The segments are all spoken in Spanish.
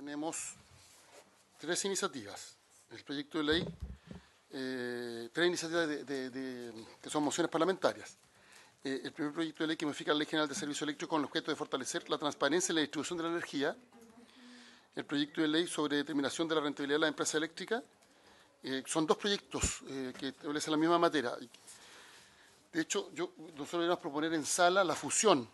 tenemos tres iniciativas. El proyecto de ley, eh, tres iniciativas de, que son mociones parlamentarias. Eh, el primer proyecto de ley que modifica la Ley General de Servicio Eléctrico con el objeto de fortalecer la transparencia y la distribución de la energía. El proyecto de ley sobre determinación de la rentabilidad de la empresa eléctrica. Eh, son dos proyectos que establecen la misma materia. De hecho, yo, nosotros íbamos a proponer en sala la fusión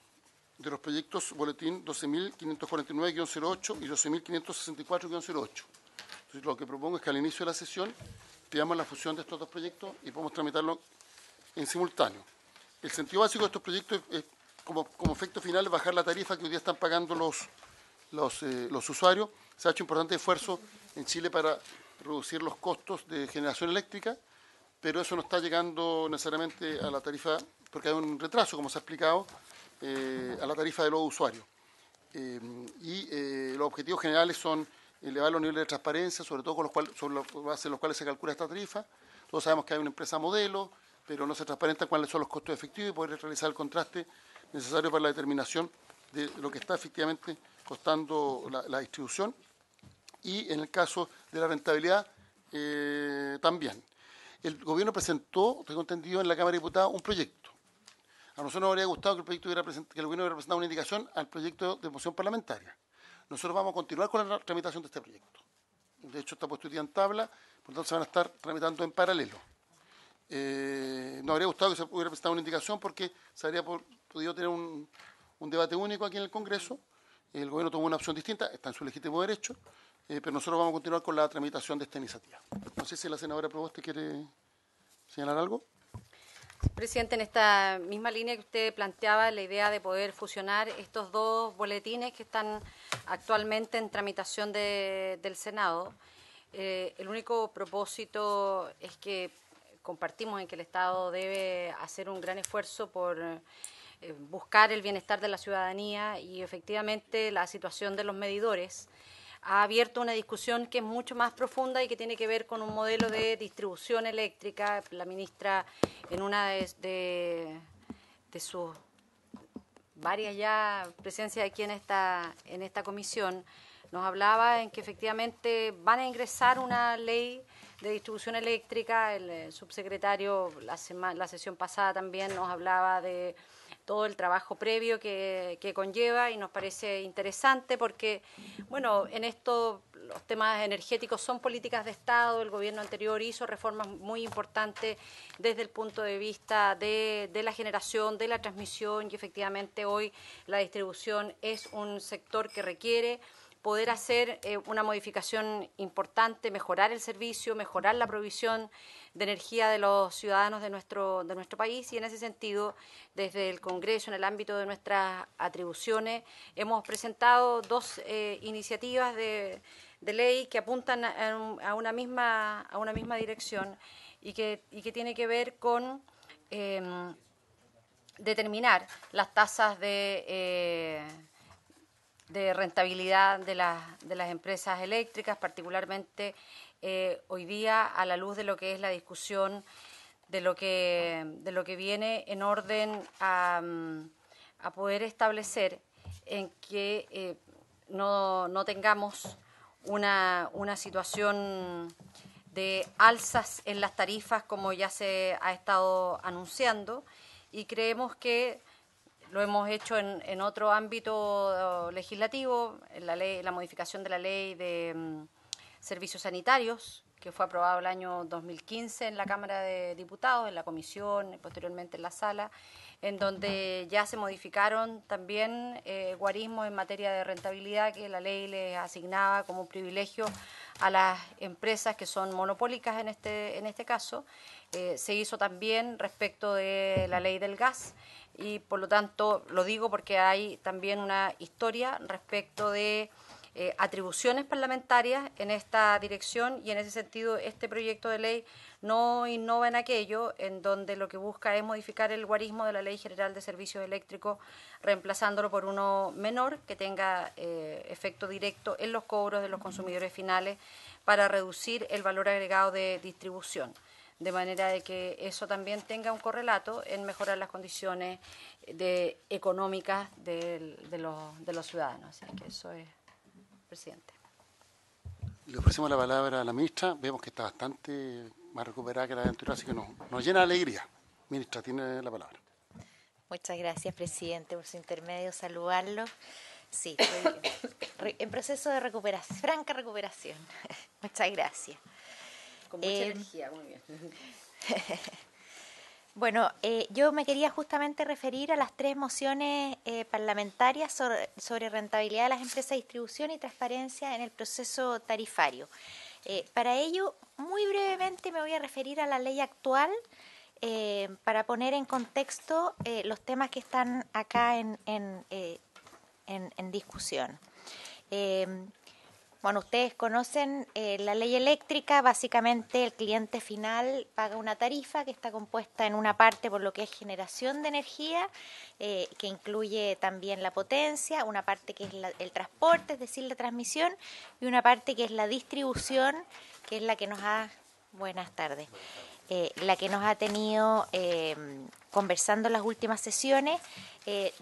de los proyectos boletín 12.549-08 y 12.564-08. lo que propongo es que al inicio de la sesión veamos la fusión de estos dos proyectos y podamos tramitarlo en simultáneo. El sentido básico de estos proyectos es, como, como efecto final, bajar la tarifa que hoy día están pagando los, los, eh, los usuarios. Se ha hecho un importante esfuerzo en Chile para reducir los costos de generación eléctrica, pero eso no está llegando necesariamente a la tarifa porque hay un retraso, como se ha explicado, eh, a la tarifa de los usuarios. Eh, y eh, los objetivos generales son elevar los niveles de transparencia, sobre todo con los cuales, sobre los cuales se calcula esta tarifa. Todos sabemos que hay una empresa modelo, pero no se transparenta cuáles son los costos efectivos y poder realizar el contraste necesario para la determinación de lo que está efectivamente costando la, la distribución. Y en el caso de la rentabilidad, también. El gobierno presentó, tengo entendido, en la Cámara de Diputados un proyecto a nosotros nos habría gustado que el proyecto el gobierno hubiera presentado una indicación al proyecto de moción parlamentaria. Nosotros vamos a continuar con la tramitación de este proyecto. De hecho, está puesto en tabla, por lo tanto se van a estar tramitando en paralelo. Eh, nos habría gustado que se hubiera presentado una indicación porque se habría podido tener un, debate único aquí en el Congreso. El gobierno tomó una opción distinta, está en su legítimo derecho, eh, pero nosotros vamos a continuar con la tramitación de esta iniciativa. No sé si la senadora Proboste quiere señalar algo. Presidente, en esta misma línea que usted planteaba, la idea de poder fusionar estos dos boletines que están actualmente en tramitación de, del Senado, eh, el único propósito es que compartimos en que el Estado debe hacer un gran esfuerzo por eh, buscar el bienestar de la ciudadanía y efectivamente la situación de los medidores ha abierto una discusión que es mucho más profunda y que tiene que ver con un modelo de distribución eléctrica. La ministra, en una de, sus varias ya presencias aquí en esta, en esta comisión, nos hablaba en que efectivamente van a ingresar una ley de distribución eléctrica. El eh, subsecretario la, la sesión pasada también nos hablaba de todo el trabajo previo que, conlleva y nos parece interesante porque, bueno, en esto los temas energéticos son políticas de Estado, el gobierno anterior hizo reformas muy importantes desde el punto de vista de la generación, de la transmisión y efectivamente hoy la distribución es un sector que requiere poder hacer eh, una modificación importante, mejorar el servicio, mejorar la provisión de energía de los ciudadanos de nuestro, de nuestro país y en ese sentido, desde el Congreso, en el ámbito de nuestras atribuciones, hemos presentado dos eh, iniciativas de, ley que apuntan a, una, misma, a una misma dirección y que, y que tiene que ver con... Em, determinar las tasas de eh, de rentabilidad de las, de las empresas eléctricas, particularmente eh, hoy día a la luz de lo que es la discusión de lo que, de lo que viene en orden a, poder establecer en que eh, no, tengamos una, una situación de alzas en las tarifas como ya se ha estado anunciando y creemos que lo hemos hecho en, otro ámbito legislativo, en la, ley, la modificación de la ley de mm, servicios sanitarios, que fue aprobado el año 2015 en la Cámara de Diputados, en la Comisión, posteriormente en la Sala, en donde ya se modificaron también eh, guarismos en materia de rentabilidad que la ley les asignaba como privilegio a las empresas que son monopólicas en este, en este caso. Eh, se hizo también respecto de la ley del gas, y por lo tanto lo digo porque hay también una historia respecto de eh, atribuciones parlamentarias en esta dirección y en ese sentido este proyecto de ley no innova en aquello en donde lo que busca es modificar el guarismo de la Ley General de Servicios Eléctricos reemplazándolo por uno menor que tenga eh, efecto directo en los cobros de los consumidores finales para reducir el valor agregado de distribución de manera de que eso también tenga un correlato en mejorar las condiciones eh, de, económicas de, los, ciudadanos. Así que eso es, presidente. Le ofrecemos la palabra a la ministra. Vemos que está bastante más recuperada que la aventura, así que nos, nos llena de alegría. Ministra, tiene la palabra. Muchas gracias, presidente, por su intermedio. Saludarlo. Sí, en proceso de recuperación, franca recuperación. Muchas gracias. Em, energía, muy bien. bueno, eh, yo me quería justamente referir a las tres mociones eh, parlamentarias sobre, rentabilidad de las empresas de distribución y transparencia en el proceso tarifario. Eh, para ello, muy brevemente me voy a referir a la ley actual para poner en contexto los temas que están acá en, en, en, en discusión. Em, bueno, ustedes conocen eh, la ley eléctrica, básicamente el cliente final paga una tarifa que está compuesta en una parte por lo que es generación de energía, eh, que incluye también la potencia, una parte que es el transporte, es decir, la transmisión, y una parte que es la distribución, que es la que nos ha... Buenas tardes. Eh, la que nos ha tenido em, conversando las últimas sesiones,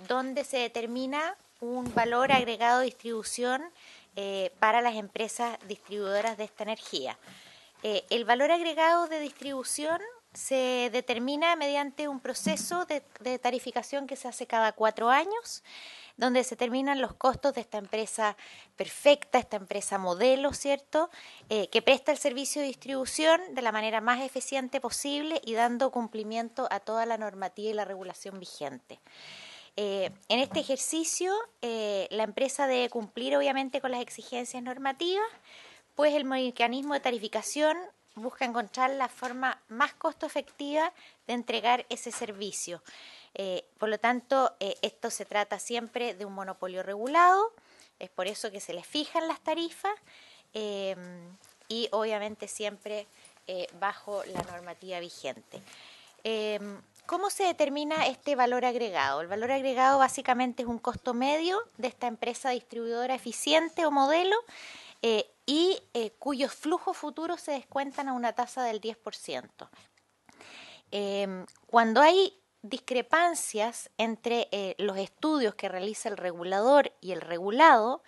donde se determina un valor agregado de distribución eh, para las empresas distribuidoras de esta energía. Eh, el valor agregado de distribución se determina mediante un proceso de, tarificación que se hace cada cuatro años, donde se terminan los costos de esta empresa perfecta, esta empresa modelo, ¿cierto?, eh, que presta el servicio de distribución de la manera más eficiente posible y dando cumplimiento a toda la normativa y la regulación vigente. Eh, en este ejercicio, eh, la empresa debe cumplir obviamente con las exigencias normativas, pues el mecanismo de tarificación busca encontrar la forma más costo efectiva de entregar ese servicio. Eh, por lo tanto, esto se trata siempre de un monopolio regulado, es por eso que se les fijan las tarifas y obviamente siempre bajo la normativa vigente. ¿Cómo se determina este valor agregado? El valor agregado básicamente es un costo medio de esta empresa distribuidora eficiente o modelo eh, y eh, cuyos flujos futuros se descuentan a una tasa del 10%. Em, cuando hay discrepancias entre eh, los estudios que realiza el regulador y el regulado,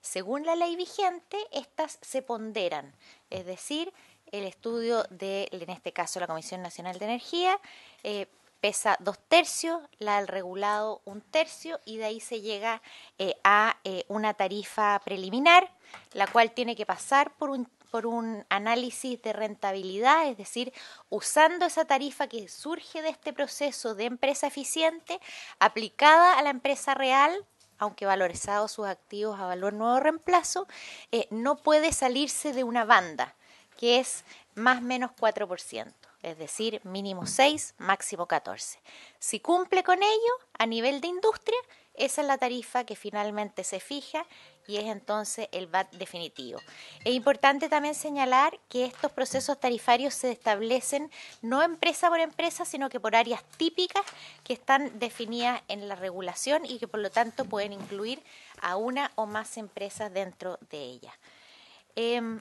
según la ley vigente, estas se ponderan, es decir, el estudio de, en este caso, la Comisión Nacional de Energía. Eh, pesa dos tercios, la del regulado un tercio y de ahí se llega eh, a eh, una tarifa preliminar, la cual tiene que pasar por un, por un análisis de rentabilidad, es decir, usando esa tarifa que surge de este proceso de empresa eficiente aplicada a la empresa real aunque valorizados sus activos a valor nuevo reemplazo, no puede salirse de una banda que es más menos 4%, es decir, mínimo 6, máximo 14. Si cumple con ello, a nivel de industria, esa es la tarifa que finalmente se fija y es entonces el VAT definitivo. Es importante también señalar que estos procesos tarifarios se establecen no empresa por empresa, sino que por áreas típicas que están definidas en la regulación y que por lo tanto pueden incluir a una o más empresas dentro de ella. Em,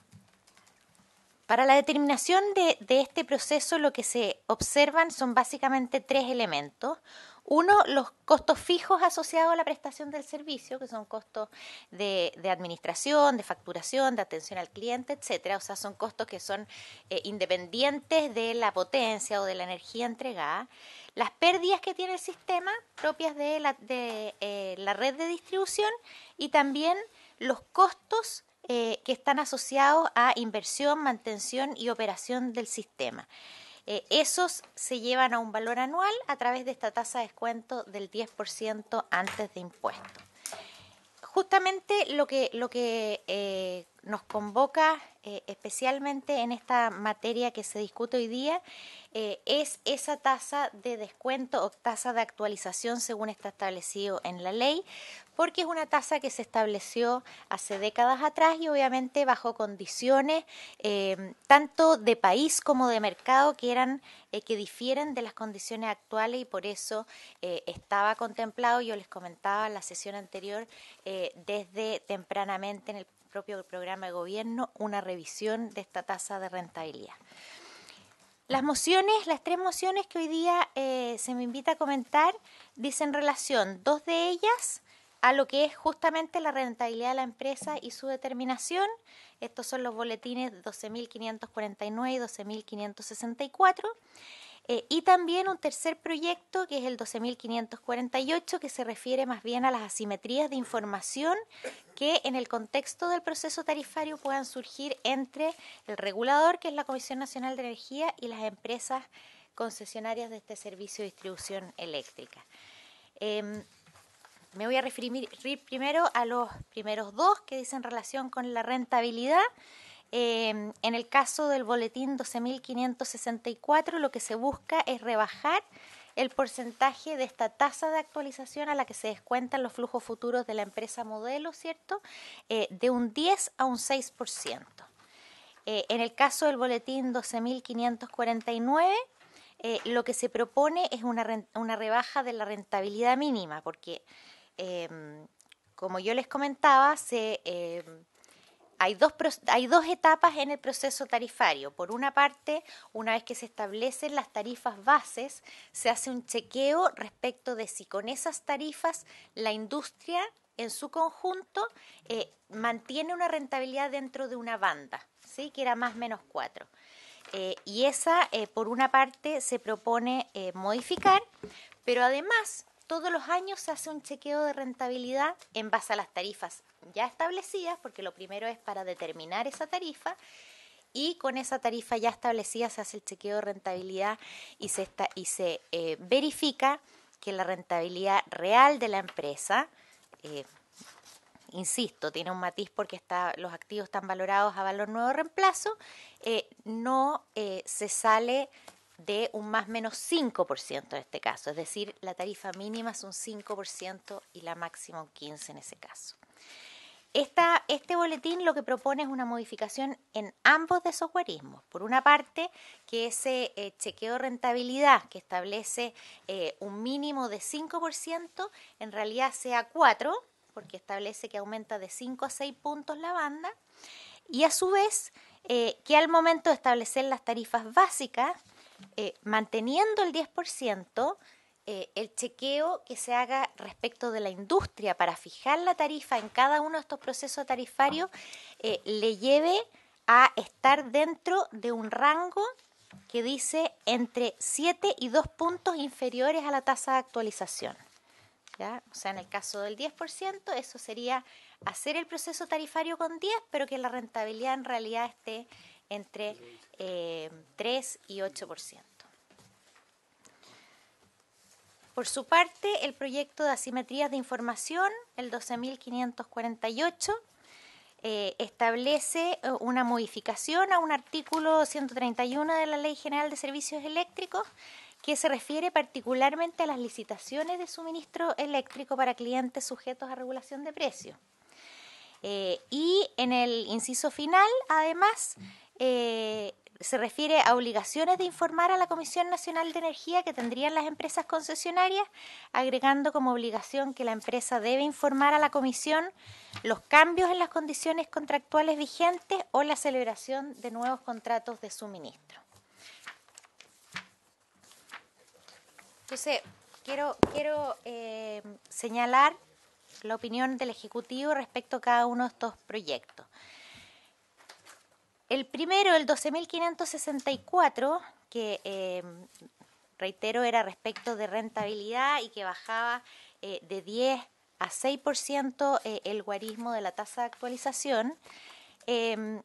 para la determinación de, este proceso lo que se observan son básicamente tres elementos. Uno, los costos fijos asociados a la prestación del servicio, que son costos de, administración, de facturación, de atención al cliente, etcétera. O sea, son costos que son eh, independientes de la potencia o de la energía entregada. Las pérdidas que tiene el sistema, propias de la, de, eh, la red de distribución, y también los costos eh, que están asociados a inversión, mantención y operación del sistema. Eh, esos se llevan a un valor anual a través de esta tasa de descuento del 10% antes de impuestos. Justamente lo que, lo que eh, nos convoca eh, especialmente en esta materia que se discute hoy día, eh, es esa tasa de descuento o tasa de actualización según está establecido en la ley, porque es una tasa que se estableció hace décadas atrás y obviamente bajo condiciones eh, tanto de país como de mercado que eran que difieren de las condiciones actuales y por eso estaba contemplado yo les comentaba en la sesión anterior desde tempranamente en el propio programa de gobierno una revisión de esta tasa de rentabilidad. Las mociones, las tres mociones que hoy día eh, se me invita a comentar, dicen relación, dos de ellas a lo que es justamente la rentabilidad de la empresa y su determinación. Estos son los boletines 12.549 y 12.564. Eh, y también un tercer proyecto, que es el 12.548, que se refiere más bien a las asimetrías de información que en el contexto del proceso tarifario puedan surgir entre el regulador, que es la Comisión Nacional de Energía, y las empresas concesionarias de este servicio de distribución eléctrica. Em, me voy a referir primero a los primeros dos que dicen relación con la rentabilidad. Em, en el caso del boletín 12.564, lo que se busca es rebajar el porcentaje de esta tasa de actualización a la que se descuentan los flujos futuros de la empresa modelo, ¿cierto? Eh, de un 10 a un 6%. Eh, en el caso del boletín 12.549, eh, lo que se propone es una, una, rebaja de la rentabilidad mínima, porque, em, como yo les comentaba, se em, hay dos, etapas en el proceso tarifario. Por una parte, una vez que se establecen las tarifas bases, se hace un chequeo respecto de si con esas tarifas la industria en su conjunto eh, mantiene una rentabilidad dentro de una banda, ¿sí? que era más menos cuatro. Eh, y esa, eh, por una parte, se propone modificar, pero además todos los años se hace un chequeo de rentabilidad en base a las tarifas ya establecidas, porque lo primero es para determinar esa tarifa, y con esa tarifa ya establecida se hace el chequeo de rentabilidad y se, está, y se eh, verifica que la rentabilidad real de la empresa, eh, insisto, tiene un matiz porque está, los activos están valorados a valor nuevo reemplazo, eh, no se sale de un más menos 5% en este caso, es decir, la tarifa mínima es un 5% y la máxima un 15% en ese caso este boletín lo que propone es una modificación en ambos de esos guarismos. Por una parte, que ese eh, chequeo de rentabilidad que establece eh, un mínimo de 5%, en realidad sea 4%, porque establece que aumenta de 5 a 6 puntos la banda. Y a su vez, eh, que al momento de establecer las tarifas básicas, manteniendo el 10%, eh, el chequeo que se haga respecto de la industria para fijar la tarifa en cada uno de estos procesos tarifarios eh, le lleve a estar dentro de un rango que dice entre 7 y 2 puntos inferiores a la tasa de actualización. O sea, en el caso del 10%, eso sería hacer el proceso tarifario con 10, pero que la rentabilidad en realidad esté entre 3 eh, y 8%. Por su parte, el proyecto de asimetrías de información, el 12.548, eh, establece eh, una modificación a un artículo 131 de la Ley General de Servicios Eléctricos que se refiere particularmente a las licitaciones de suministro eléctrico para clientes sujetos a regulación de precios. Eh, y en el inciso final, además, se refiere a obligaciones de informar a la Comisión Nacional de Energía que tendrían las empresas concesionarias, agregando como obligación que la empresa debe informar a la Comisión los cambios en las condiciones contractuales vigentes o la celebración de nuevos contratos de suministro. Entonces, quiero, quiero eh, señalar la opinión del Ejecutivo respecto a cada uno de estos proyectos. El primero, el 12.564, que eh, reitero era respecto de rentabilidad y que bajaba eh, de 10 a 6% ciento eh, el guarismo de la tasa de actualización, em,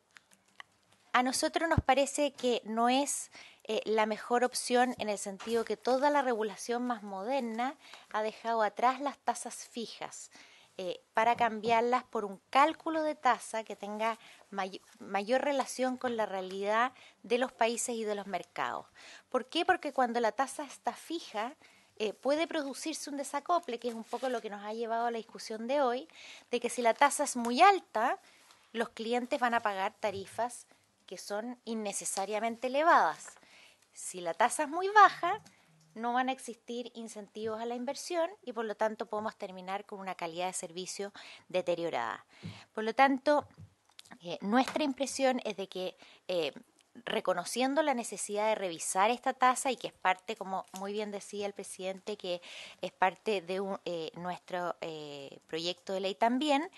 a nosotros nos parece que no es... la mejor opción en el sentido que toda la regulación más moderna ha dejado atrás las tasas fijas. Eh, para cambiarlas por un cálculo de tasa que tenga mayor relación con la realidad de los países y de los mercados. ¿Por qué? Porque cuando la tasa está fija, eh, puede producirse un desacople, que es un poco lo que nos ha llevado a la discusión de hoy, de que si la tasa es muy alta, los clientes van a pagar tarifas que son innecesariamente elevadas. Si la tasa es muy baja, no van a existir incentivos a la inversión y por lo tanto podemos terminar con una calidad de servicio deteriorada. Por lo tanto, eh, nuestra impresión es de que eh, reconociendo la necesidad de revisar esta tasa y que es parte, como muy bien decía el presidente, que es parte de eh, nuestro proyecto de ley también.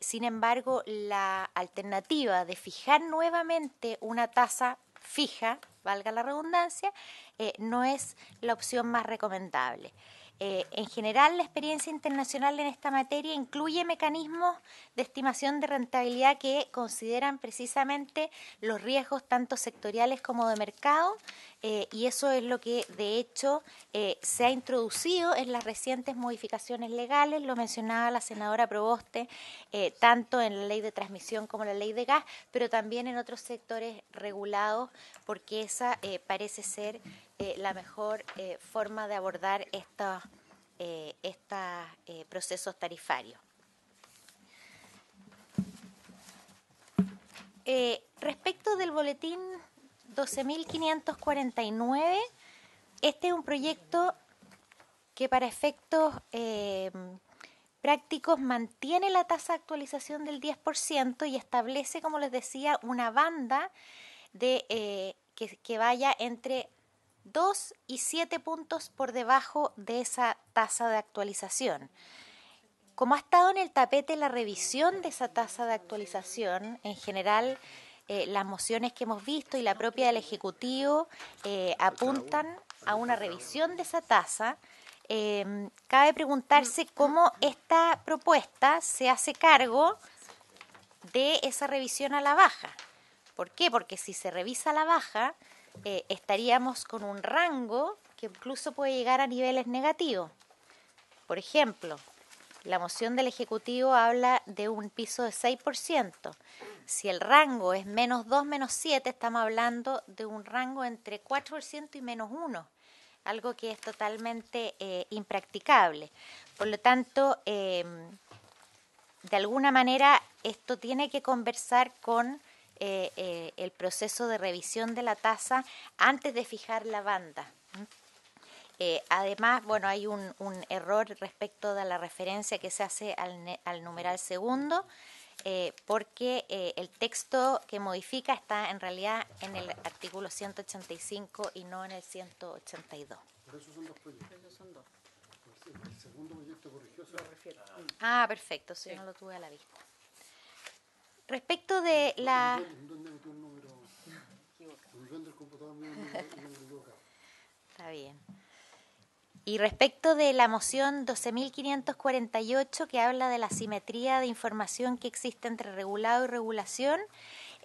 sin embargo, la alternativa de fijar nuevamente una tasa fija valga la redundancia, eh, no es la opción más recomendable. Eh, en general, la experiencia internacional en esta materia incluye mecanismos de estimación de rentabilidad que consideran precisamente los riesgos tanto sectoriales como de mercado eh, y eso es lo que de hecho eh, se ha introducido en las recientes modificaciones legales, lo mencionaba la senadora Proboste, tanto en la ley de transmisión como en la ley de gas, pero también en otros sectores regulados porque esa parece ser eh, la mejor eh, forma de abordar estos eh, procesos tarifarios. respecto del boletín 12.549, este es un proyecto que para efectos prácticos mantiene la tasa de actualización del 10% y establece, como les decía, una banda de, que, vaya entre ...dos y siete puntos por debajo de esa tasa de actualización. Como ha estado en el tapete la revisión de esa tasa de actualización, en general eh, las mociones que hemos visto y la propia del Ejecutivo eh, apuntan a una revisión de esa tasa. Em, cabe preguntarse cómo esta propuesta se hace cargo de esa revisión a la baja. ¿Por qué? Porque si se revisa a la baja, eh, estaríamos con un rango que incluso puede llegar a niveles negativos. Por ejemplo, la moción del Ejecutivo habla de un piso de 6%. Si el rango es menos 2, menos 7, estamos hablando de un rango entre 4% y menos 1, algo que es totalmente eh, impracticable. Por lo tanto, eh, de alguna manera esto tiene que conversar con eh, eh, el proceso de revisión de la tasa antes de fijar la banda. Eh, además, bueno, hay un, error respecto de la referencia que se hace al, numeral segundo, eh, porque el texto que modifica está en realidad en el artículo 185 y no en el 182. Pero esos son dos proyectos. Pues segundo proyecto corrigió. Ah, perfecto, si sí. no lo tuve a la vista. Respecto de la... Está bien. Y respecto de la moción 12.548 que habla de la simetría de información que existe entre regulado y regulación,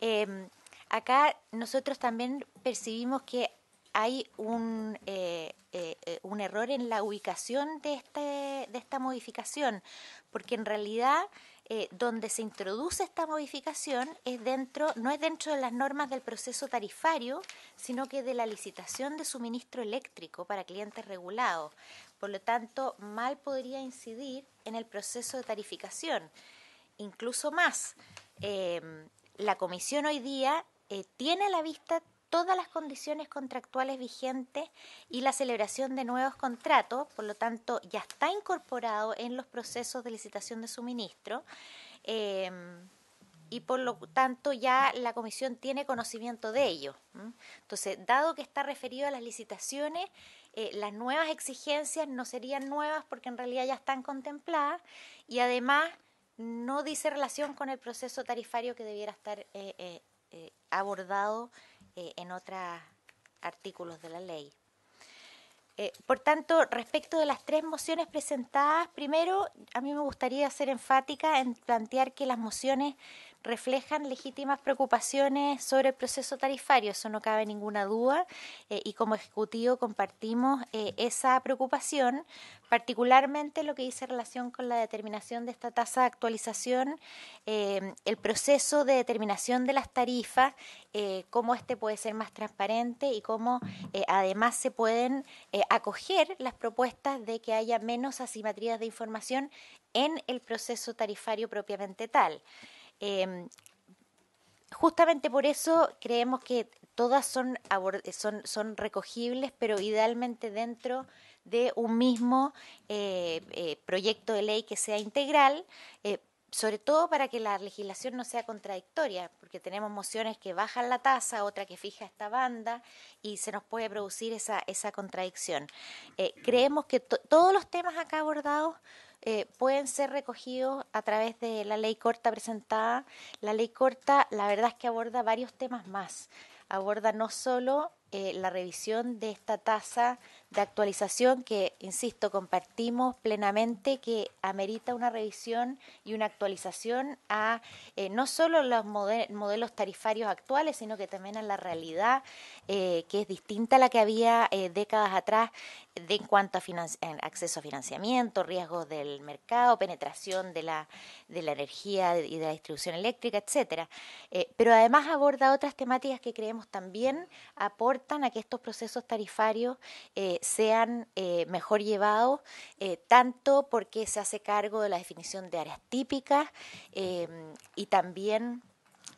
em, acá nosotros también percibimos que hay un, eh, eh, eh, un error en la ubicación de, este, de esta modificación, porque en realidad eh, donde se introduce esta modificación es dentro, no es dentro de las normas del proceso tarifario, sino que de la licitación de suministro eléctrico para clientes regulados. Por lo tanto, mal podría incidir en el proceso de tarificación. Incluso más, eh, la comisión hoy día eh, tiene a la vista todas las condiciones contractuales vigentes y la celebración de nuevos contratos, por lo tanto ya está incorporado en los procesos de licitación de suministro. Em, y por lo tanto ya la comisión tiene conocimiento de ello. Entonces, dado que está referido a las licitaciones, eh, las nuevas exigencias no serían nuevas porque en realidad ya están contempladas y además no dice relación con el proceso tarifario que debiera estar eh, eh, abordado eh, en otros artículos de la ley. Eh, por tanto, respecto de las tres mociones presentadas, primero, a mí me gustaría ser enfática en plantear que las mociones reflejan legítimas preocupaciones sobre el proceso tarifario, eso no cabe ninguna duda, eh, y como Ejecutivo compartimos eh, esa preocupación, particularmente lo que dice relación con la determinación de esta tasa de actualización, eh, el proceso de determinación de las tarifas, cómo este puede ser más transparente y cómo además se pueden acoger las propuestas de que haya menos asimetrías de información en el proceso tarifario propiamente tal. Em, justamente por eso creemos que todas son, recogibles, pero idealmente dentro de un mismo eh, eh, proyecto de ley que sea integral, eh, sobre todo para que la legislación no sea contradictoria, porque tenemos mociones que bajan la tasa, otra que fija esta banda, y se nos puede producir esa, contradicción. creemos que todos los temas acá abordados eh, pueden ser recogidos a través de la ley corta presentada. La ley corta, la verdad es que aborda varios temas más. Aborda no solo eh, la revisión de esta tasa de actualización que, insisto, compartimos plenamente que amerita una revisión y una actualización a eh, no solo los modelos tarifarios actuales, sino que también a la realidad eh, que es distinta a la que había décadas atrás de, en cuanto a acceso a financiamiento, riesgos del mercado, penetración de la, de la energía y de la distribución eléctrica, etcétera. pero además aborda otras temáticas que creemos también aportan a que estos procesos tarifarios eh, sean eh, mejor llevados, eh, tanto porque se hace cargo de la definición de áreas típicas y también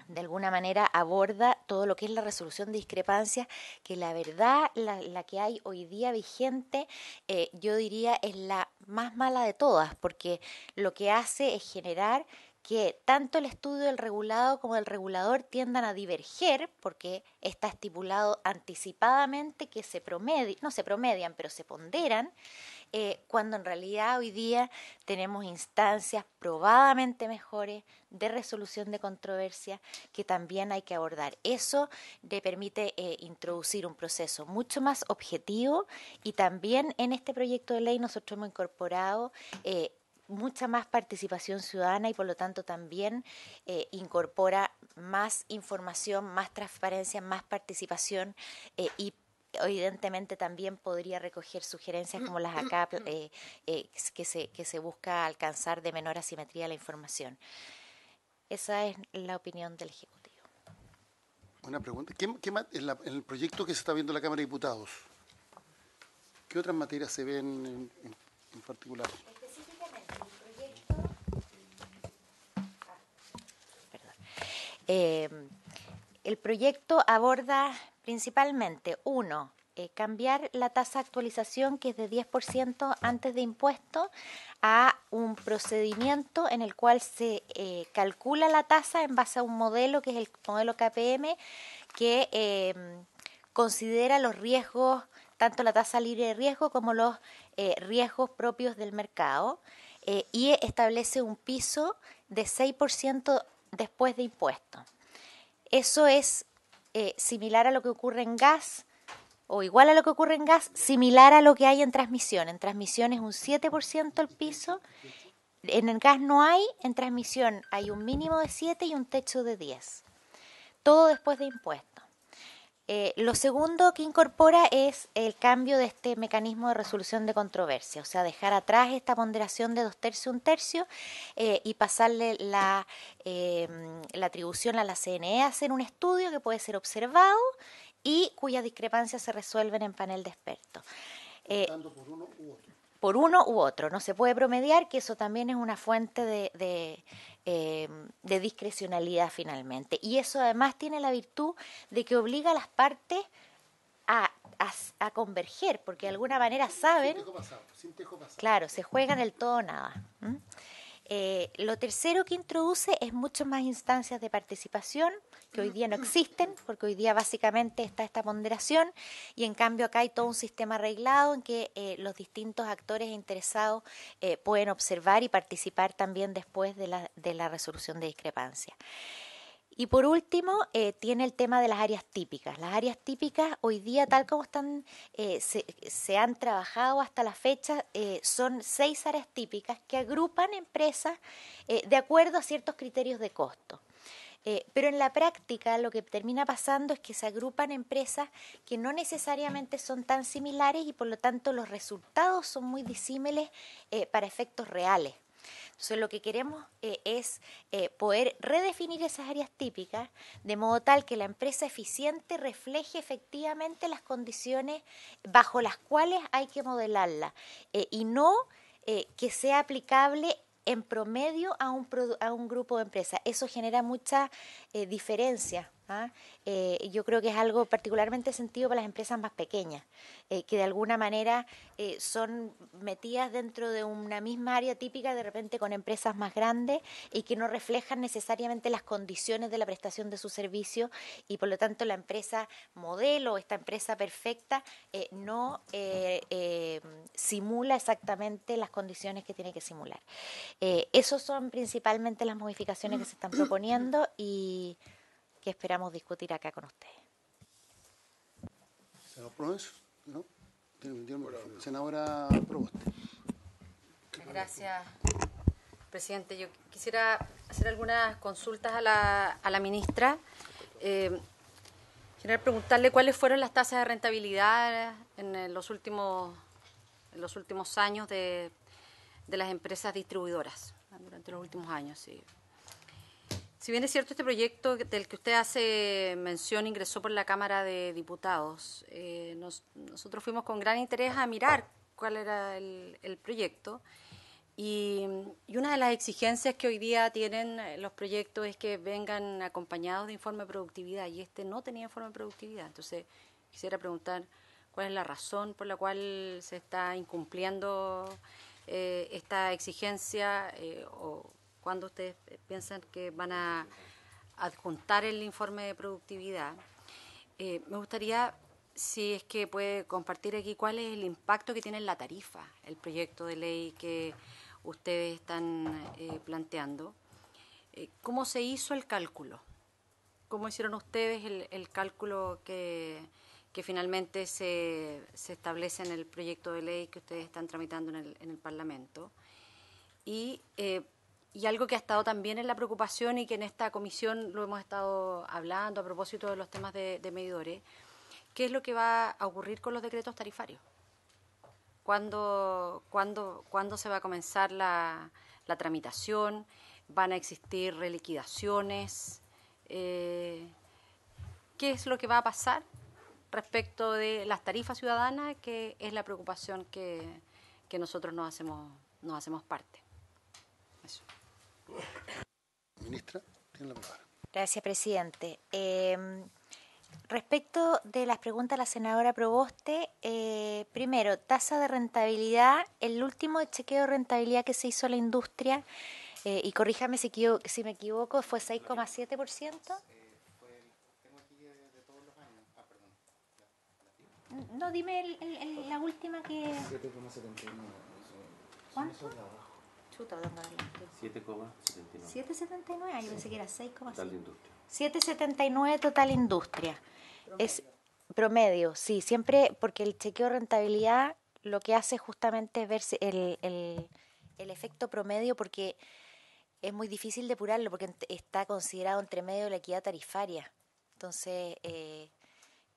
de alguna manera aborda todo lo que es la resolución de discrepancias, que la verdad, la, que hay hoy día vigente, yo diría es la más mala de todas, porque lo que hace es generar que tanto el estudio del regulado como el regulador tiendan a diverger, porque está estipulado anticipadamente que se promedian, no se promedian, pero se ponderan, eh, cuando en realidad hoy día tenemos instancias probadamente mejores de resolución de controversia que también hay que abordar. Eso le permite eh, introducir un proceso mucho más objetivo y también en este proyecto de ley nosotros hemos incorporado eh, mucha más participación ciudadana y por lo tanto también eh, incorpora más información, más transparencia, más participación eh, y evidentemente también podría recoger sugerencias como las acá mm, mm, eh, que, se, busca alcanzar de menor asimetría la información. Esa es la opinión del Ejecutivo. Una pregunta. ¿Qué, en, el proyecto que se está viendo en la Cámara de Diputados, ¿qué otras materias se ven en particular? Eh, el proyecto aborda principalmente, uno, eh, cambiar la tasa de actualización que es de 10% antes de impuesto a un procedimiento en el cual se eh, calcula la tasa en base a un modelo que es el modelo KPM que em, considera los riesgos, tanto la tasa libre de riesgo como los riesgos propios del mercado y establece un piso de 6% después de impuesto. Eso es eh, similar a lo que ocurre en gas o igual a lo que ocurre en gas, similar a lo que hay en transmisión. En transmisión es un 7% el piso, en el gas no hay, en transmisión hay un mínimo de 7 y un techo de 10. Todo después de impuesto. Eh, lo segundo que incorpora es el cambio de este mecanismo de resolución de controversia, o sea, dejar atrás esta ponderación de dos tercios, un tercio eh, y pasarle la, eh, la atribución a la CNE a hacer un estudio que puede ser observado y cuyas discrepancias se resuelven en panel de expertos. Por por uno u otro. No se puede promediar, que eso también es una fuente de, eh, de, discrecionalidad finalmente. Y eso además tiene la virtud de que obliga a las partes a, a, converger, porque de alguna manera saben... Claro, se juegan el todo nada. Eh, lo tercero que introduce es muchas más instancias de participación que hoy día no existen, porque hoy día básicamente está esta ponderación y en cambio acá hay todo un sistema arreglado en que eh, los distintos actores interesados eh, pueden observar y participar también después de la, de la resolución de discrepancia. Y por último, eh, tiene el tema de las áreas típicas. Las áreas típicas hoy día, tal como están, eh, se, han trabajado hasta la fecha, eh, son seis áreas típicas que agrupan empresas de acuerdo a ciertos criterios de costo. pero en la práctica lo que termina pasando es que se agrupan empresas que no necesariamente son tan similares y por lo tanto los resultados son muy disímiles para efectos reales. Entonces lo que queremos eh, es eh, poder redefinir esas áreas típicas de modo tal que la empresa eficiente refleje efectivamente las condiciones bajo las cuales hay que modelarla eh, y no que sea aplicable en promedio a un, a un grupo de empresas. Eso genera mucha diferencia ¿ah? Eh, yo creo que es algo particularmente sentido para las empresas más pequeñas, eh, que de alguna manera eh, son metidas dentro de una misma área típica, de repente con empresas más grandes y que no reflejan necesariamente las condiciones de la prestación de su servicio y por lo tanto la empresa modelo, esta empresa perfecta, no simula exactamente las condiciones que tiene que simular. Esas son principalmente las modificaciones que se están proponiendo y que esperamos discutir acá con usted. Senadora Gracias, presidente. Yo quisiera hacer algunas consultas a la, a la ministra. Eh, quisiera preguntarle cuáles fueron las tasas de rentabilidad en eh, los últimos, en los últimos años de, de las empresas distribuidoras, durante los últimos años. Sí. Si bien es cierto, este proyecto del que usted hace mención ingresó por la Cámara de Diputados. Eh, nosotros fuimos con gran interés a mirar cuál era el, proyecto. Y, una de las exigencias que hoy día tienen eh, los proyectos es que vengan acompañados de informe de productividad y este no tenía informe de productividad. Entonces, quisiera preguntar cuál es la razón por la cual se está incumpliendo eh, esta exigencia o, cuando ustedes piensan que van a adjuntar el informe de productividad. Eh, me gustaría, si es que puede compartir aquí, cuál es el impacto que tiene en la tarifa el proyecto de ley que ustedes están eh, planteando. Eh, ¿Cómo se hizo el cálculo? ¿Cómo hicieron ustedes el, cálculo que, finalmente se, establece en el proyecto de ley que ustedes están tramitando en el, en el Parlamento? Y y algo que ha estado también en la preocupación y que en esta comisión lo hemos estado hablando a propósito de los temas de, medidores, ¿qué es lo que va a ocurrir con los decretos tarifarios? ¿Cuándo, cuándo, cuándo se va a comenzar la, tramitación? ¿Van a existir reliquidaciones? Eh, ¿Qué es lo que va a pasar respecto de las tarifas ciudadanas, que es la preocupación que, nosotros nos hacemos, nos hacemos parte? Eso. Ministra, la palabra. Gracias, presidente. Em, respecto de las preguntas de la senadora Proboste, eh, primero, tasa de rentabilidad, el último chequeo de rentabilidad que se hizo la industria, eh, y corríjame si, si me equivoco, fue 6,7%. Eh, ah, mm, no, dime el, la última que... ¿Cuánto? Chuta, 7,79. 7,79, yo pensé que era 6,7. Total industria. 7,79 total industria. Es promedio, sí, siempre porque el chequeo de rentabilidad lo que hace justamente es ver el, el, efecto promedio porque es muy difícil depurarlo porque está considerado entre medio de la equidad tarifaria. Entonces, eh,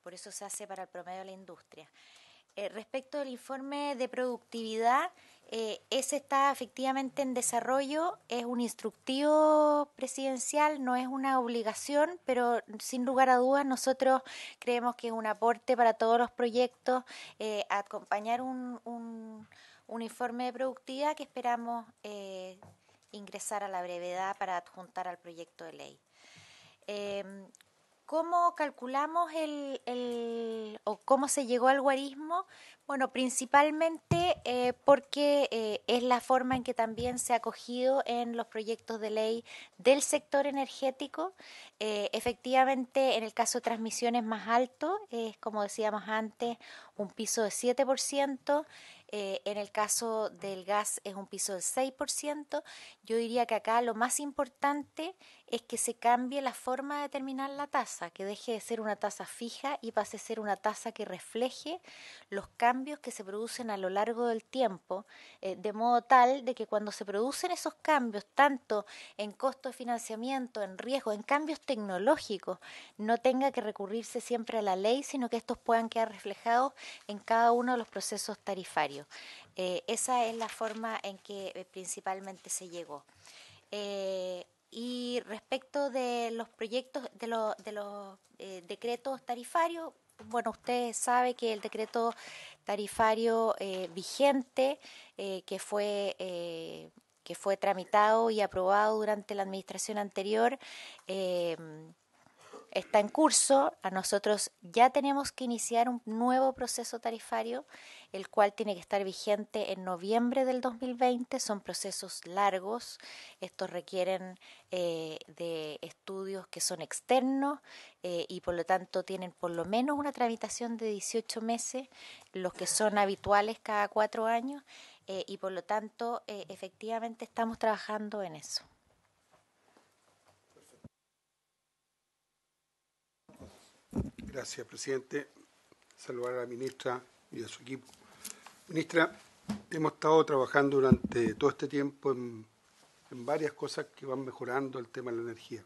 por eso se hace para el promedio de la industria. Eh, respecto del informe de productividad, eh, ese está efectivamente en desarrollo, es un instructivo presidencial, no es una obligación, pero sin lugar a dudas nosotros creemos que es un aporte para todos los proyectos, eh, acompañar un, informe de productividad que esperamos eh, ingresar a la brevedad para adjuntar al proyecto de ley. Em, ¿Cómo calculamos el, o cómo se llegó al guarismo? Bueno, principalmente eh, porque eh, es la forma en que también se ha acogido en los proyectos de ley del sector energético. Eh, efectivamente, en el caso de transmisiones más alto, es como decíamos antes, un piso de 7%. en el caso del gas es un piso de 6%. Yo diría que acá lo más importante es que se cambie la forma de determinar la tasa, que deje de ser una tasa fija y pase a ser una tasa que refleje los cambios que se producen a lo largo del tiempo, eh, de modo tal de que cuando se producen esos cambios, tanto en costo de financiamiento, en riesgo, en cambios tecnológicos, no tenga que recurrirse siempre a la ley, sino que estos puedan quedar reflejados en cada uno de los procesos tarifarios. Eh, esa es la forma en que eh, principalmente se llegó. Y respecto de los proyectos, de, de los eh, decretos tarifarios, bueno, usted sabe que el decreto tarifario eh, vigente eh, que fue que fue tramitado y aprobado durante la administración anterior eh, está en curso. A nosotros ya tenemos que iniciar un nuevo proceso tarifario, el cual tiene que estar vigente en noviembre del 2020. Son procesos largos. Estos requieren eh, de estudios que son externos eh, y por lo tanto tienen por lo menos una tramitación de 18 meses, los que son habituales cada cuatro años. Eh, y por lo tanto, efectivamente, estamos trabajando en eso. Gracias, presidente. Saludar a la ministra y a su equipo. Ministra, hemos estado trabajando durante todo este tiempo en, varias cosas que van mejorando el tema de la energía.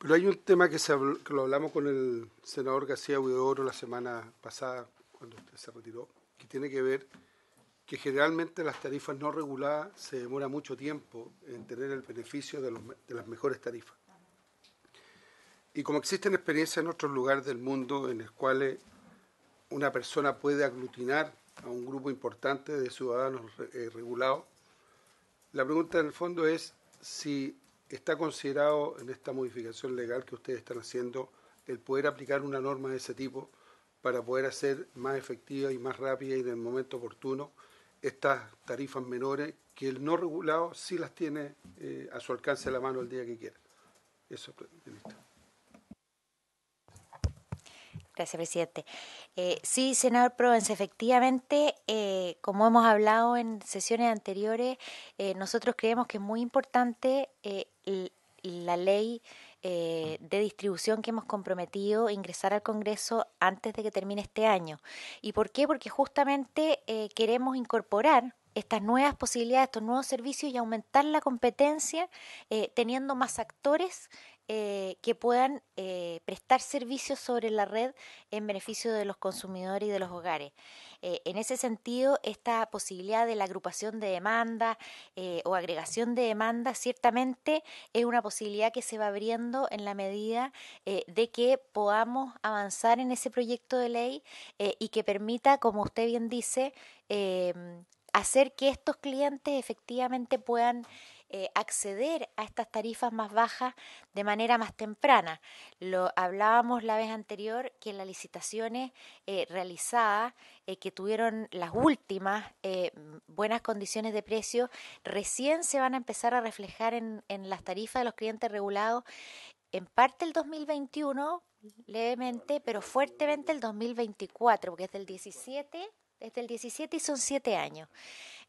Pero hay un tema que, lo hablamos con el senador García Huidoro la semana pasada, cuando usted se retiró, que tiene que ver que generalmente las tarifas no reguladas se demora mucho tiempo en tener el beneficio de las mejores tarifas. Y como existen experiencias en otros lugares del mundo en los cuales eh, una persona puede aglutinar a un grupo importante de ciudadanos eh, regulados, la pregunta en el fondo es si está considerado en esta modificación legal que ustedes están haciendo el poder aplicar una norma de ese tipo para poder hacer más efectiva y más rápida y en el momento oportuno estas tarifas menores que el no regulado sí las tiene eh, a su alcance a la mano el día que quiera. Eso, ministro. Pues, Gracias, presidente. Eh, sí, senador Provence, efectivamente, eh, como hemos hablado en sesiones anteriores, eh, nosotros creemos que es muy importante la ley de distribución que hemos comprometido ingresar al Congreso antes de que termine este año. ¿Y por qué? Porque justamente queremos incorporar estas nuevas posibilidades, estos nuevos servicios y aumentar la competencia eh, teniendo más actores eh, que puedan eh, prestar servicios sobre la red en beneficio de los consumidores y de los hogares. en ese sentido, esta posibilidad de la agrupación de demanda o agregación de demanda ciertamente es una posibilidad que se va abriendo en la medida de que podamos avanzar en ese proyecto de ley y que permita, como usted bien dice, em, hacer que estos clientes efectivamente puedan eh, acceder a estas tarifas más bajas de manera más temprana. Lo hablábamos la vez anterior que las licitaciones eh, realizadas, eh, que tuvieron las últimas buenas condiciones de precio, recién se van a empezar a reflejar en, en las tarifas de los clientes regulados en parte el 2021, levemente, pero fuertemente el 2024, porque es del 17 desde el 17 y son siete años.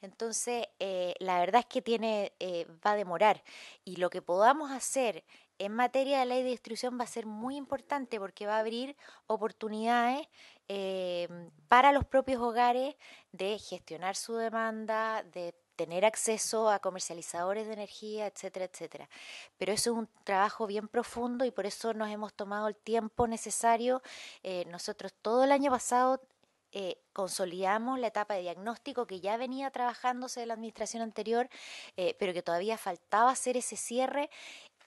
Entonces, eh, la verdad es que tiene, eh, va a demorar. Y lo que podamos hacer en materia de ley de distribución va a ser muy importante porque va a abrir oportunidades em, para los propios hogares de gestionar su demanda, de tener acceso a comercializadores de energía, etcétera, etcétera. Pero eso es un trabajo bien profundo y por eso nos hemos tomado el tiempo necesario. Eh, nosotros todo el año pasado eh, consolidamos la etapa de diagnóstico que ya venía trabajándose de la administración anterior, eh, pero que todavía faltaba hacer ese cierre.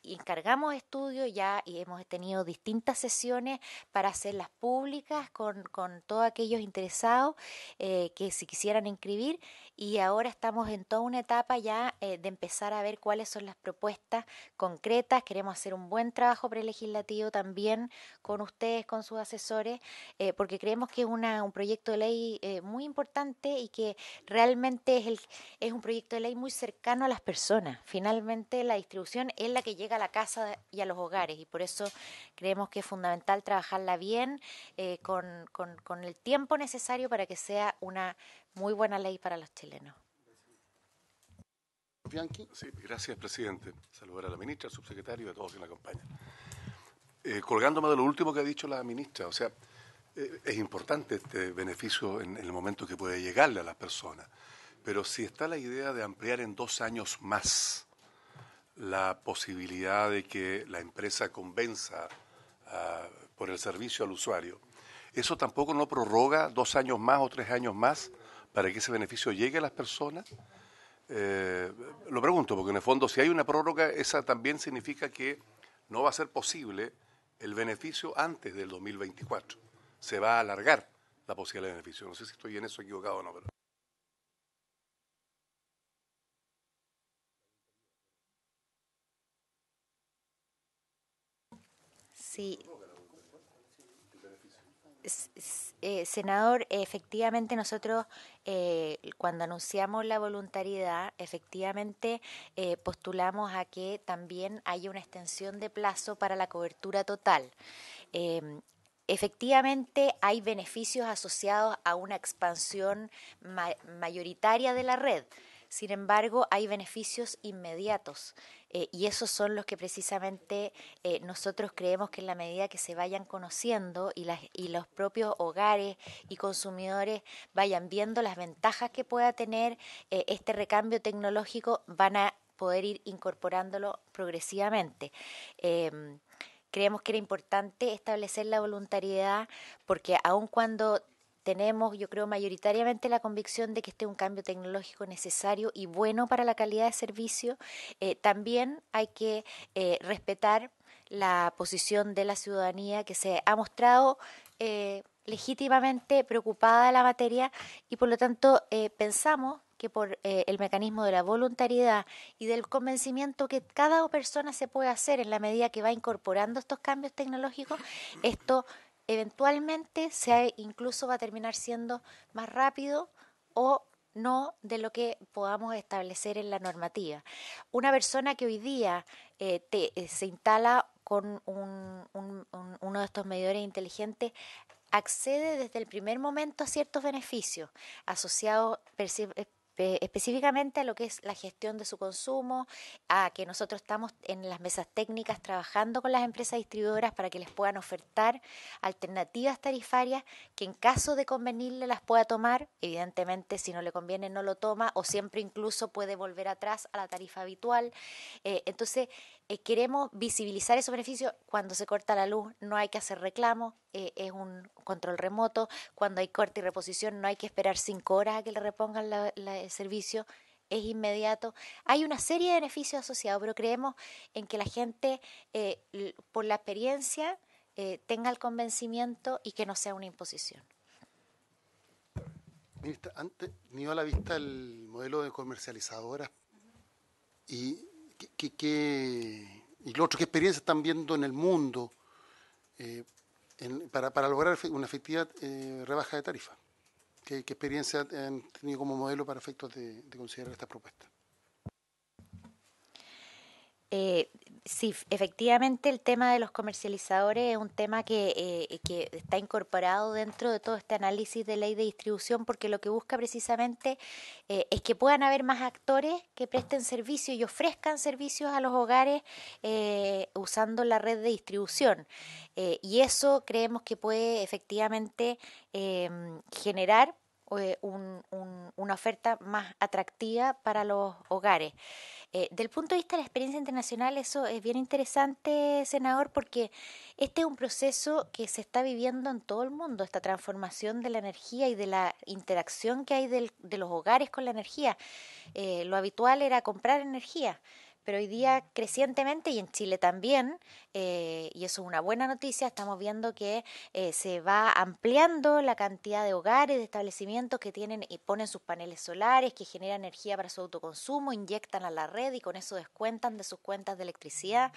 encargamos estudios ya y hemos tenido distintas sesiones para hacerlas públicas con, con todos aquellos interesados eh, que se quisieran inscribir y ahora estamos en toda una etapa ya eh, de empezar a ver cuáles son las propuestas concretas. Queremos hacer un buen trabajo prelegislativo también con ustedes, con sus asesores, eh, porque creemos que es una, un proyecto de ley eh, muy importante y que realmente es, es un proyecto de ley muy cercano a las personas. Finalmente, la distribución es la que llega a la casa y a los hogares y por eso creemos que es fundamental trabajarla bien, con, con el tiempo necesario para que sea una muy buena ley para los chilenos. gracias, presidente. Saludar a la ministra, al subsecretario y a todos que la acompañan. Eh, colgándome de lo último que ha dicho la ministra, o sea, eh, es importante este beneficio en, el momento que puede llegarle a las personas, pero si está la idea de ampliar en dos años más la posibilidad de que la empresa convenza ah, por el servicio al usuario, ¿eso tampoco no prorroga dos años más o tres años más para que ese beneficio llegue a las personas? Eh, lo pregunto, porque en el fondo si hay una prórroga, esa también significa que no va a ser posible el beneficio antes del 2024. Se va a alargar la posibilidad de beneficio. No sé si estoy en eso equivocado o no, pero... Sí. Eh, senador, efectivamente nosotros eh, cuando anunciamos la voluntariedad, efectivamente eh, postulamos a que también haya una extensión de plazo para la cobertura total. Em, efectivamente, hay beneficios asociados a una expansión mayoritaria de la red. Sin embargo, hay beneficios inmediatos eh, y esos son los que precisamente eh, nosotros creemos que en la medida que se vayan conociendo y, las, y los propios hogares y consumidores vayan viendo las ventajas que pueda tener eh, este recambio tecnológico, van a poder ir incorporándolo progresivamente em, creemos que era importante establecer la voluntariedad porque aun cuando tenemos, yo creo, mayoritariamente la convicción de que este es un cambio tecnológico necesario y bueno para la calidad de servicio. Eh, también hay que eh, respetar la posición de la ciudadanía que se ha mostrado eh, legítimamente preocupada de la materia y por lo tanto pensamos que por el mecanismo de la voluntariedad y del convencimiento que cada persona se puede hacer en la medida que va incorporando estos cambios tecnológicos, esto eventualmente se incluso va a terminar siendo más rápido o no de lo que podamos establecer en la normativa. Una persona que hoy día eh, eh, se instala con uno de estos medidores inteligentes accede desde el primer momento a ciertos beneficios asociados eh, específicamente a lo que es la gestión de su consumo, a que nosotros estamos en las mesas técnicas trabajando con las empresas distribuidoras para que les puedan ofertar alternativas tarifarias que en caso de convenirle las pueda tomar, evidentemente si no le conviene no lo toma o siempre incluso puede volver atrás a la tarifa habitual. Eh, entonces, eh, queremos visibilizar esos beneficios. Cuando se corta la luz no hay que hacer reclamo, eh, es un control remoto. Cuando hay corte y reposición no hay que esperar cinco horas a que le repongan el servicio, es inmediato. Hay una serie de beneficios asociados, pero creemos en que la gente, eh, por la experiencia, tenga el convencimiento y que no sea una imposición. Ministra, antes ni a la vista el modelo de comercializadoras y ¿Qué, qué, y lo otro, ¿qué experiencia están viendo en el mundo eh, para, para, lograr una efectiva eh, rebaja de tarifa? ¿Qué, experiencia han tenido como modelo para efectos de, de considerar estas propuestas? Eh, sí, efectivamente el tema de los comercializadores es un tema eh, que, está incorporado dentro de todo este análisis de ley de distribución porque lo que busca precisamente eh, es que puedan haber más actores que presten servicios y ofrezcan servicios a los hogares usando la red de distribución. y eso creemos que puede efectivamente em, generar una oferta más atractiva para los hogares. Eh, del punto de vista de la experiencia internacional, eso es bien interesante, senador, porque este es un proceso que se está viviendo en todo el mundo, esta transformación de la energía y de la interacción que hay del, de los hogares con la energía. Eh, lo habitual era comprar energía pero hoy día crecientemente y en Chile también, eh, y eso es una buena noticia, estamos viendo que eh, se va ampliando la cantidad de hogares, de establecimientos que tienen y ponen sus paneles solares, que generan energía para su autoconsumo, inyectan a la red y con eso descuentan de sus cuentas de electricidad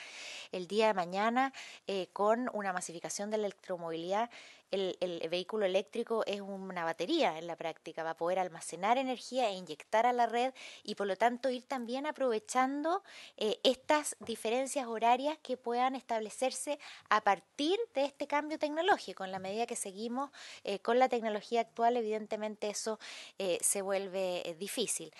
el día de mañana eh, con una masificación de la electromovilidad el, vehículo eléctrico es una batería en la práctica, va a poder almacenar energía e inyectar a la red y por lo tanto ir también aprovechando eh, estas diferencias horarias que puedan establecerse a partir de este cambio tecnológico. En la medida que seguimos eh, con la tecnología actual, evidentemente eso eh, se vuelve difícil.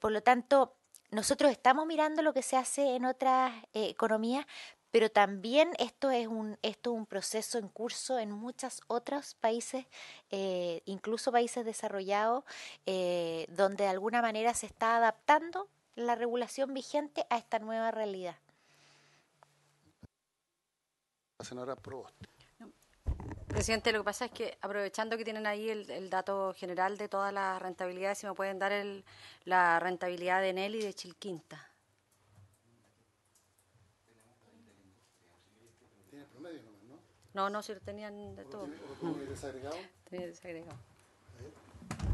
por lo tanto, nosotros estamos mirando lo que se hace en otras economías, pero también esto es un, esto es un proceso en curso en muchos otros países, eh, incluso países desarrollados, eh, donde de alguna manera se está adaptando la regulación vigente a esta nueva realidad. senadora Provost. Presidente, lo que pasa es que aprovechando que tienen ahí el, dato general de todas las rentabilidades, si me pueden dar la rentabilidad de Nelly y de Chilquinta. No, no, si lo tenían de todo. desagregado? Tenía desagregado.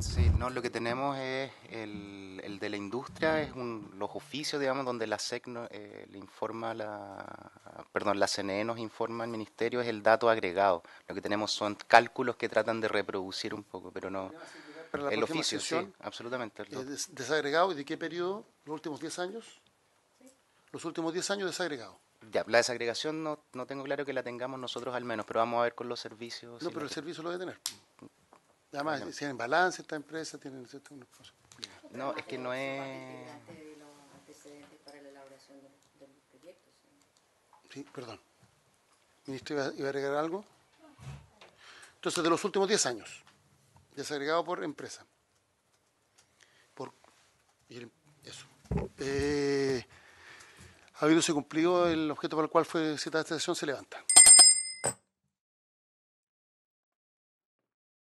Sí, no, lo que tenemos es el, de la industria, es los oficios, digamos, donde la SEC eh, le informa, la, perdón, la CNE nos informa al ministerio, es el dato agregado. Lo que tenemos son cálculos que tratan de reproducir un poco, pero no... el oficio, sí, absolutamente. Eh, desagregado, ¿y de qué periodo? ¿Los últimos 10 años? Los últimos 10 años desagregado la desagregación no, no tengo claro que la tengamos nosotros al menos, pero vamos a ver con los servicios. No, pero el servicio lo debe tener. Mm, además, si tienen balance esta empresa, tiene... No, es que no es... antecedentes para la elaboración Sí, perdón. Ministro, ¿iba, a agregar algo? Entonces, de los últimos 10 años, desagregado por empresa. Por, eso. Eh, se cumplido el objeto para el cual fue citada esta sesión, se levanta.